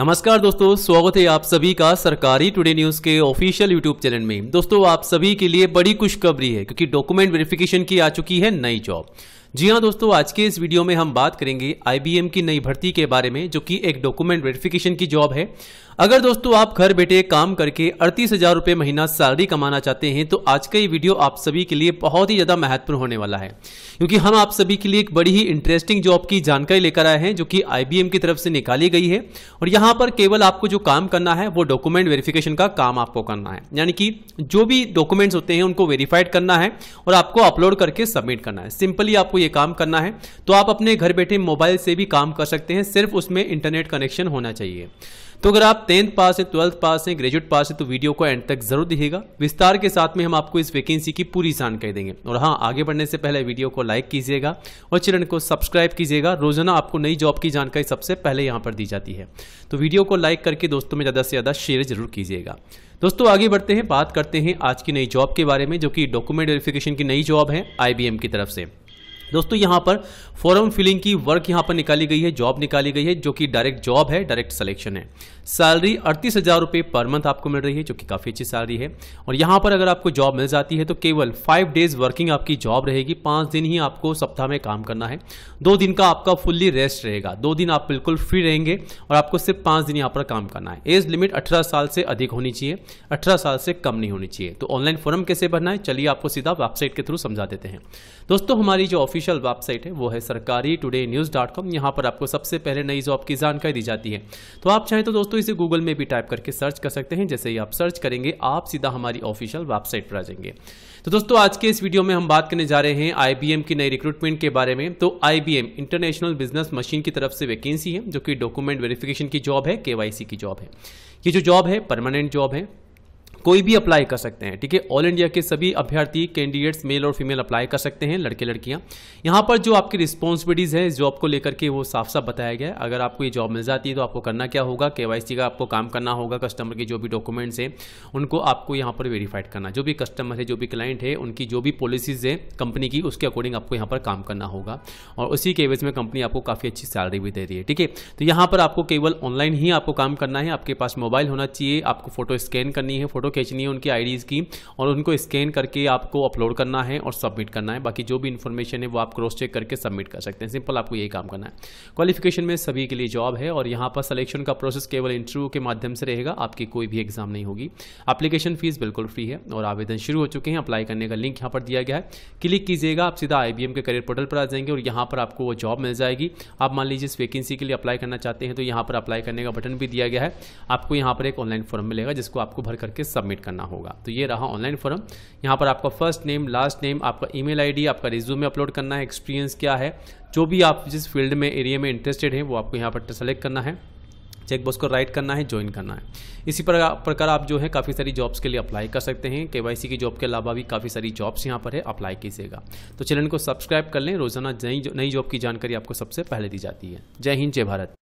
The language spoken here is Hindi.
नमस्कार दोस्तों स्वागत है आप सभी का सरकारी टुडे न्यूज के ऑफिशियल यूट्यूब चैनल में दोस्तों आप सभी के लिए बड़ी खुशखबरी है क्योंकि डॉक्यूमेंट वेरिफिकेशन की आ चुकी है नई जॉब जी हाँ दोस्तों आज के इस वीडियो में हम बात करेंगे आईबीएम की नई भर्ती के बारे में जो कि एक डॉक्यूमेंट वेरिफिकेशन की जॉब है अगर दोस्तों आप घर बैठे काम करके अड़तीस हजार रुपये महीना सैलरी कमाना चाहते हैं तो आज का ये वीडियो आप सभी के लिए बहुत ही ज़्यादा महत्वपूर्ण होने वाला है क्योंकि हम आप सभी के लिए एक बड़ी ही इंटरेस्टिंग जॉब की जानकारी लेकर आए हैं जो कि आईबीएम की तरफ से निकाली गई है और यहाँ पर केवल आपको जो काम करना है वो डॉक्यूमेंट वेरिफिकेशन का काम आपको करना है यानी कि जो भी डॉक्यूमेंट्स होते हैं उनको वेरीफाइड करना है और आपको अपलोड करके सबमिट करना है सिंपली आपको ये काम करना है तो आप अपने घर बैठे मोबाइल से भी काम कर सकते हैं सिर्फ उसमें इंटरनेट कनेक्शन होना चाहिए तो अगर आप टेंथ पास हैं ट्वेल्थ पास हैं ग्रेजुएट पास हैं तो वीडियो को एंड तक जरूर दिखेगा विस्तार के साथ में हम आपको इस वैकेंसी की पूरी जानकारी देंगे और हाँ आगे बढ़ने से पहले वीडियो को लाइक कीजिएगा और चैनल को सब्सक्राइब कीजिएगा रोजाना आपको नई जॉब की जानकारी सबसे पहले यहाँ पर दी जाती है तो वीडियो को लाइक करके दोस्तों में ज़्यादा से ज़्यादा शेयर जरूर कीजिएगा दोस्तों आगे बढ़ते हैं बात करते हैं आज की नई जॉब के बारे में जो कि डॉक्यूमेंट वेरिफिकेशन की नई जॉब है आईबीएम की तरफ से दोस्तों यहाँ पर फॉर्म फिलिंग की वर्क यहाँ पर निकाली गई है जॉब निकाली गई है जो कि डायरेक्ट जॉब है डायरेक्ट सिलेक्शन है सैलरी अड़तीस हजार रुपये पर मंथ आपको मिल रही है जो कि काफ़ी अच्छी सैलरी है और यहाँ पर अगर आपको जॉब मिल जाती है तो केवल फाइव डेज वर्किंग आपकी जॉब रहेगी पांच दिन ही आपको सप्ताह में काम करना है दो दिन का आपका फुल्ली रेस्ट रहेगा दो दिन आप बिल्कुल फ्री रहेंगे और आपको सिर्फ पांच दिन यहाँ पर काम करना है एज लिमिट अठारह साल से अधिक होनी चाहिए अठारह साल से कम नहीं होनी चाहिए तो ऑनलाइन फॉरम कैसे भरना है चलिए आपको सीधा वेबसाइट के थ्रू समझा देते हैं दोस्तों हमारी जो ऑफिस ऑफिशियल वेबसाइट है वो है सरकारी टुडे न्यूज़ डॉट कॉम यहाँ पर आपको सबसे पहले नई जॉब की जानकारी दी जाती है तो आप चाहें तो दोस्तों इसे गूगल में भी टाइप करके सर्च कर सकते हैं जैसे ही आप सर्च करेंगे आप सीधा हमारी ऑफिशियल वेबसाइट पर आ जाएंगे तो दोस्तों आज के इस वीडियो में हम बात करने जा रहे हैं आईबीएम की नई रिक्रूटमेंट के बारे में तो आईबीएम इंटरनेशनल बिजनेस मशीन की तरफ से वैकेंसी है जो कि डॉक्यूमेंट वेरिफिकेशन की जॉब है केवाईसी की जॉब है ये जो जॉब है परमानेंट जॉब है कोई भी अप्लाई कर सकते हैं ठीक है ऑल इंडिया के सभी अभ्यर्थी कैंडिडेट्स मेल और फीमेल अप्लाई कर सकते हैं लड़के लड़कियां यहां पर जो आपकी रिस्पॉन्सिबिलिटीज़ है जॉब को लेकर के वो साफ साफ बताया गया है अगर आपको ये जॉब मिल जाती है तो आपको करना क्या होगा के का आपको काम करना होगा कस्टमर के जो भी डॉक्यूमेंट्स हैं उनको आपको यहाँ पर वेरीफाइड करना जो भी कस्टमर है जो भी क्लाइंट है उनकी जो भी पॉलिसीज़ है कंपनी की उसके अकॉर्डिंग आपको यहाँ पर काम करना होगा और उसी के एवज में कंपनी आपको काफ़ी अच्छी सैलरी भी दे रही है ठीक है तो यहाँ पर आपको केवल ऑनलाइन ही आपको काम करना है आपके पास मोबाइल होना चाहिए आपको फोटो स्कैन करनी है फोटो फ़ोटो खींचनी है उनकी आईडीज़ की और उनको स्कैन करके आपको अपलोड करना है और सबमिट करना है बाकी जो भी इन्फॉर्मेशन है वो आप क्रॉस चेक करके सबमिट कर सकते हैं सिंपल आपको यही काम करना है क्वालिफिकेशन में सभी के लिए जॉब है और यहाँ पर सलेक्शन का प्रोसेस केवल इंटरव्यू के माध्यम से रहेगा आपकी कोई भी एग्जाम नहीं होगी अप्लीकेशन फीस बिल्कुल फ्री है और आवेदन शुरू हो चुके हैं अप्लाई करने का लिंक यहाँ पर दिया गया है क्लिक कीजिएगा आप सीधा आई के करियर पोर्टल पर आ जाएंगे और यहाँ पर आपको वो जॉब मिल जाएगी आप मान लीजिए इस वैकेंसी के लिए अप्लाई करना चाहते हैं तो यहाँ पर अप्लाई करने का बटन भी दिया गया है आपको यहाँ पर एक ऑनलाइन फॉर्म मिलेगा जिसको आपको भर करके सबमिट करना होगा तो ये रहा ऑनलाइन फॉर्म यहाँ पर आपका फर्स्ट नेम लास्ट नेम आपका ईमेल आईडी आपका रिज्यूमे अपलोड करना है एक्सपीरियंस क्या है जो भी आप जिस फील्ड में एरिया में इंटरेस्टेड हैं वो आपको यहाँ पर सेलेक्ट करना है चेक बॉक्स को राइट करना है ज्वाइन करना है इसी प्रकार आप जो है काफ़ी सारी जॉब्स के लिए अप्लाई कर सकते हैं के की जॉब के अलावा भी काफ़ी सारी जॉब्स यहाँ पर है अप्लाई कीजिएगा तो चैनल को सब्सक्राइब कर लें रोजाना नई नई जॉब की जानकारी आपको सबसे पहले दी जाती है जय हिंद जय भारत